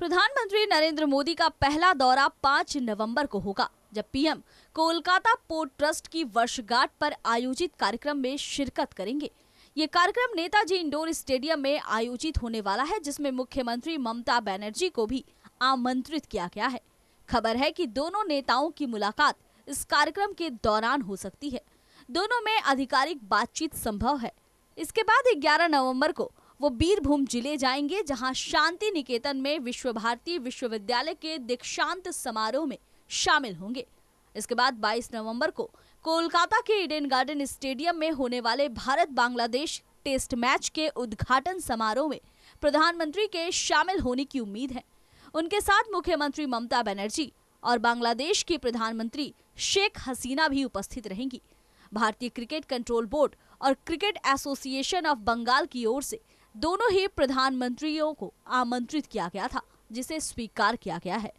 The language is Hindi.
प्रधानमंत्री नरेंद्र मोदी का पहला दौरा 5 नवंबर को होगा जब पीएम कोलकाता पोर्ट ट्रस्ट की वर्षगांठ पर आयोजित कार्यक्रम में शिरकत करेंगे ये कार्यक्रम नेताजी इंडोर स्टेडियम में आयोजित होने वाला है जिसमें मुख्यमंत्री ममता बनर्जी को भी आमंत्रित किया गया है खबर है कि दोनों नेताओं की मुलाकात इस कार्यक्रम के दौरान हो सकती है दोनों में आधिकारिक बातचीत संभव है इसके बाद 11 नवंबर को वो बीरभूम जिले जाएंगे जहां शांति निकेतन में विश्व भारती विश्वविद्यालय के दीक्षांत समारोह में शामिल होंगे इसके बाद 22 नवंबर को कोलकाता के इडेन गार्डन स्टेडियम में होने वाले भारत बांग्लादेश टेस्ट मैच के उद्घाटन समारोह में प्रधानमंत्री के शामिल होने की उम्मीद है उनके साथ मुख्यमंत्री ममता बनर्जी और बांग्लादेश की प्रधानमंत्री शेख हसीना भी उपस्थित रहेंगी भारतीय क्रिकेट कंट्रोल बोर्ड और क्रिकेट एसोसिएशन ऑफ बंगाल की ओर से दोनों ही प्रधानमंत्रियों को आमंत्रित किया गया था जिसे स्वीकार किया गया है